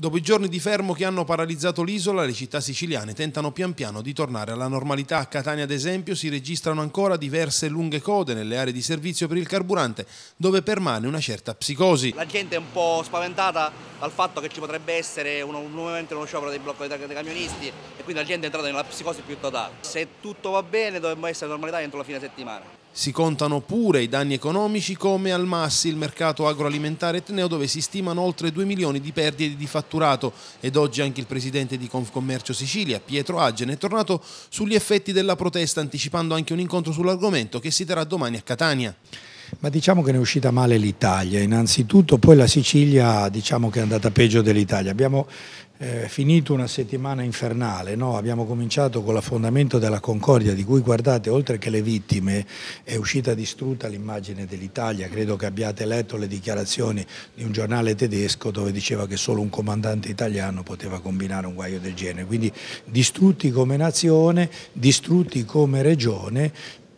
Dopo i giorni di fermo che hanno paralizzato l'isola, le città siciliane tentano pian piano di tornare alla normalità. A Catania, ad esempio, si registrano ancora diverse lunghe code nelle aree di servizio per il carburante, dove permane una certa psicosi. La gente è un po' spaventata dal fatto che ci potrebbe essere uno, nuovamente uno sciopero dei blocchi dei, dei camionisti e quindi la gente è entrata nella psicosi più totale. Se tutto va bene dovremmo essere normalità entro la fine settimana. Si contano pure i danni economici come al Massi, il mercato agroalimentare etneo dove si stimano oltre 2 milioni di perdite di fatturato ed oggi anche il presidente di Confcommercio Sicilia, Pietro Agen, è tornato sugli effetti della protesta anticipando anche un incontro sull'argomento che si terrà domani a Catania. Ma diciamo che ne è uscita male l'Italia, innanzitutto, poi la Sicilia diciamo che è andata peggio dell'Italia. Abbiamo eh, finito una settimana infernale, no? abbiamo cominciato con l'affondamento della Concordia, di cui guardate, oltre che le vittime, è uscita distrutta l'immagine dell'Italia. Credo che abbiate letto le dichiarazioni di un giornale tedesco dove diceva che solo un comandante italiano poteva combinare un guaio del genere. Quindi distrutti come nazione, distrutti come regione,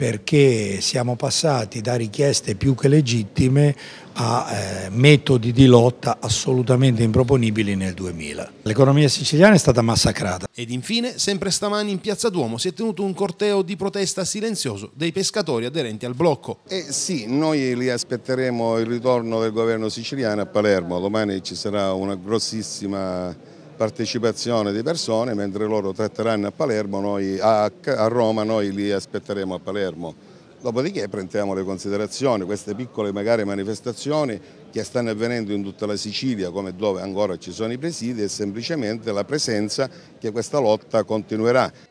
perché siamo passati da richieste più che legittime a eh, metodi di lotta assolutamente improponibili nel 2000. L'economia siciliana è stata massacrata. Ed infine, sempre stamani in Piazza Duomo si è tenuto un corteo di protesta silenzioso dei pescatori aderenti al blocco. Eh sì, noi li aspetteremo il ritorno del governo siciliano a Palermo, domani ci sarà una grossissima partecipazione di persone, mentre loro tratteranno a, Palermo, noi, a, a Roma, noi li aspetteremo a Palermo. Dopodiché prendiamo le considerazioni, queste piccole magari manifestazioni che stanno avvenendo in tutta la Sicilia come dove ancora ci sono i presidi è semplicemente la presenza che questa lotta continuerà.